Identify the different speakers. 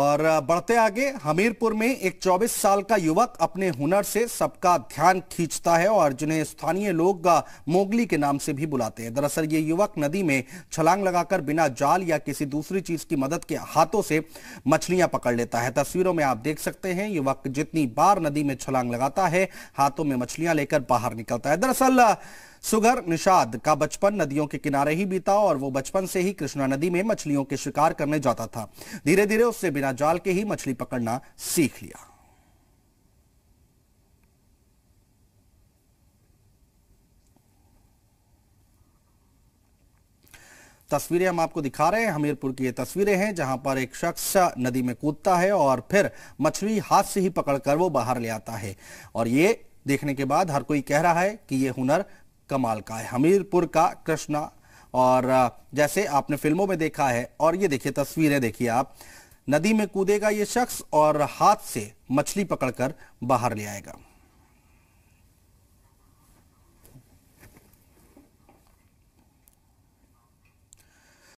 Speaker 1: और बढ़ते आगे हमीरपुर में एक 24 साल का युवक अपने हुनर से सबका ध्यान खींचता है और जिन्हें स्थानीय लोग मोगली के नाम से भी बुलाते हैं दरअसल ये युवक नदी में छलांग लगाकर बिना जाल या किसी दूसरी चीज की मदद के हाथों से मछलियां पकड़ लेता है तस्वीरों में आप देख सकते हैं युवक जितनी बार नदी में छलांग लगाता है हाथों में मछलियां लेकर बाहर निकलता है दरअसल सुगर निषाद का बचपन नदियों के किनारे ही बीता और वो बचपन से ही कृष्णा नदी में मछलियों के शिकार करने जाता था धीरे धीरे उससे बिना जाल के ही मछली पकड़ना सीख लिया तस्वीरें हम आपको दिखा रहे हैं हमीरपुर की ये तस्वीरें हैं जहां पर एक शख्स नदी में कूदता है और फिर मछली हाथ से ही पकड़कर वो बाहर ले आता है और ये देखने के बाद हर कोई कह रहा है कि ये हुनर कमाल का है हमीरपुर का कृष्णा और जैसे आपने फिल्मों में देखा है और ये देखिए तस्वीरें देखिए आप नदी में कूदेगा ये शख्स और हाथ से मछली पकड़कर बाहर ले आएगा